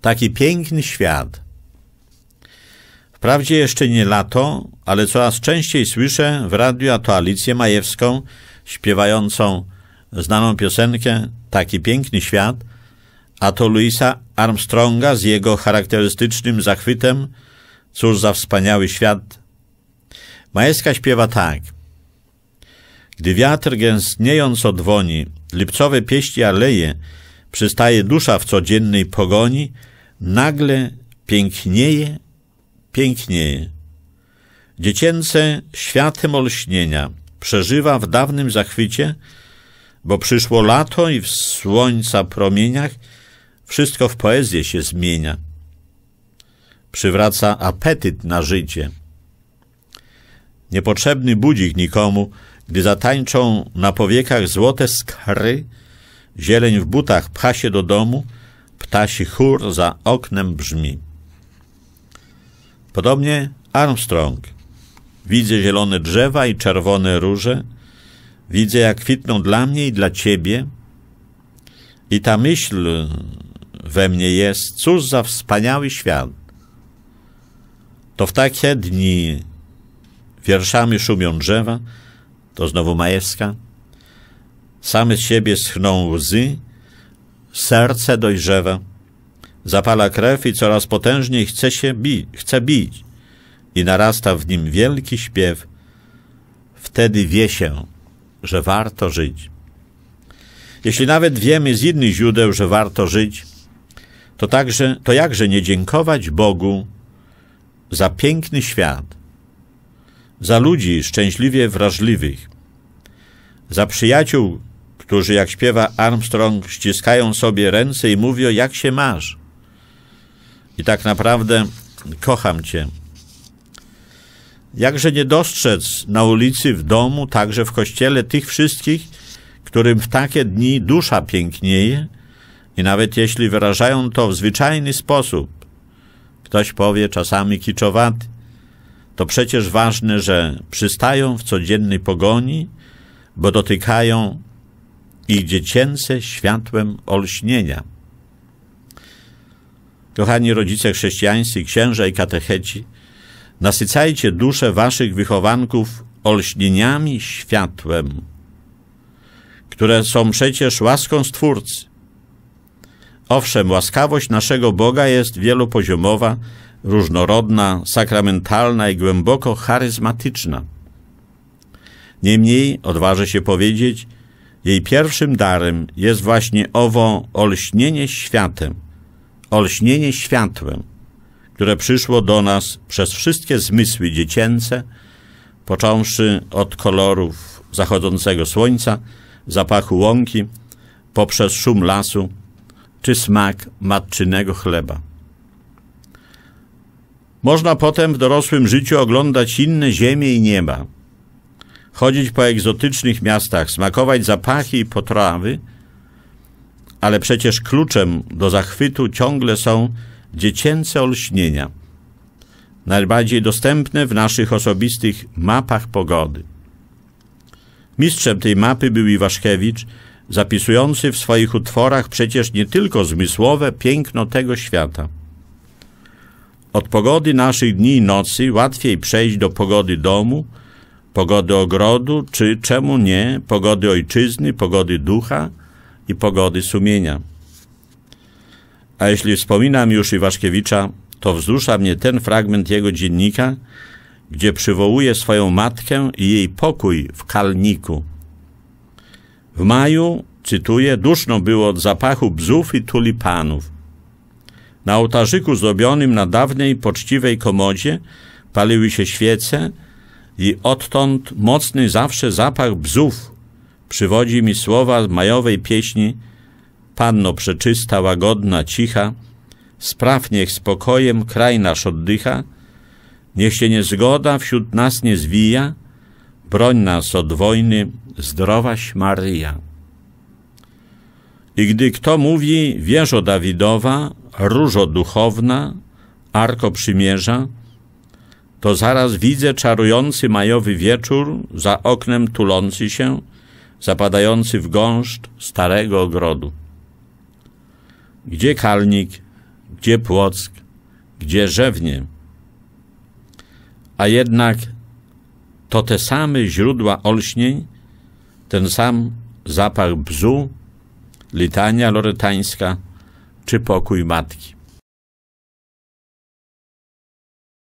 taki piękny świat. Wprawdzie jeszcze nie lato, ale coraz częściej słyszę w radiu, a to Alicję Majewską, śpiewającą znaną piosenkę Taki piękny świat, a to Louisa Armstronga z jego charakterystycznym zachwytem Cóż za wspaniały świat. Majewska śpiewa tak. Gdy wiatr gęstniejąco odwoni, lipcowe pieści aleje, przystaje dusza w codziennej pogoni, nagle pięknieje, pięknieje. Dziecięce światem olśnienia przeżywa w dawnym zachwycie, bo przyszło lato i w słońca promieniach wszystko w poezję się zmienia. Przywraca apetyt na życie. Niepotrzebny budzik nikomu, gdy zatańczą na powiekach złote skry, Zieleń w butach pcha się do domu, ptasi chór za oknem brzmi. Podobnie Armstrong. Widzę zielone drzewa i czerwone róże. Widzę, jak kwitną dla mnie i dla ciebie. I ta myśl we mnie jest, cóż za wspaniały świat. To w takie dni wierszami szumią drzewa, to znowu Majewska, Same z siebie schną łzy, serce dojrzewa, zapala krew i coraz potężniej chce się bi chce bić i narasta w nim wielki śpiew. Wtedy wie się, że warto żyć. Jeśli nawet wiemy z innych źródeł, że warto żyć, to, także, to jakże nie dziękować Bogu za piękny świat, za ludzi szczęśliwie wrażliwych, za przyjaciół którzy, jak śpiewa Armstrong, ściskają sobie ręce i mówią, jak się masz. I tak naprawdę kocham Cię. Jakże nie dostrzec na ulicy, w domu, także w kościele tych wszystkich, którym w takie dni dusza pięknieje i nawet jeśli wyrażają to w zwyczajny sposób, ktoś powie czasami kiczowaty, to przecież ważne, że przystają w codziennej pogoni, bo dotykają i dziecięce światłem olśnienia. Kochani rodzice chrześcijańscy, księża i katecheci, nasycajcie dusze waszych wychowanków olśnieniami światłem, które są przecież łaską Stwórcy. Owszem, łaskawość naszego Boga jest wielopoziomowa, różnorodna, sakramentalna i głęboko charyzmatyczna. Niemniej odważę się powiedzieć, jej pierwszym darem jest właśnie owo olśnienie światem, olśnienie światłem, które przyszło do nas przez wszystkie zmysły dziecięce, począwszy od kolorów zachodzącego słońca, zapachu łąki, poprzez szum lasu czy smak matczynego chleba. Można potem w dorosłym życiu oglądać inne ziemie i nieba – chodzić po egzotycznych miastach, smakować zapachy i potrawy, ale przecież kluczem do zachwytu ciągle są dziecięce olśnienia, najbardziej dostępne w naszych osobistych mapach pogody. Mistrzem tej mapy był Iwaszkiewicz, zapisujący w swoich utworach przecież nie tylko zmysłowe piękno tego świata. Od pogody naszych dni i nocy łatwiej przejść do pogody domu – pogody ogrodu, czy czemu nie pogody ojczyzny, pogody ducha i pogody sumienia. A jeśli wspominam już Iwaszkiewicza, to wzrusza mnie ten fragment jego dziennika, gdzie przywołuje swoją matkę i jej pokój w Kalniku. W maju, cytuję, duszno było od zapachu bzów i tulipanów. Na ołtarzyku zrobionym na dawnej, poczciwej komodzie paliły się świece, i odtąd mocny zawsze zapach bzów przywodzi mi słowa majowej pieśni Panno przeczysta, łagodna, cicha, spraw niech spokojem kraj nasz oddycha, niech się niezgoda wśród nas nie zwija, broń nas od wojny, zdrowaś Maryja. I gdy kto mówi wieżo Dawidowa, różo duchowna, arko przymierza, to zaraz widzę czarujący majowy wieczór, za oknem tulący się, zapadający w gąszcz starego ogrodu. Gdzie Kalnik, gdzie Płock, gdzie Rzewnie? A jednak to te same źródła olśnień, ten sam zapach bzu, litania loretańska czy pokój matki.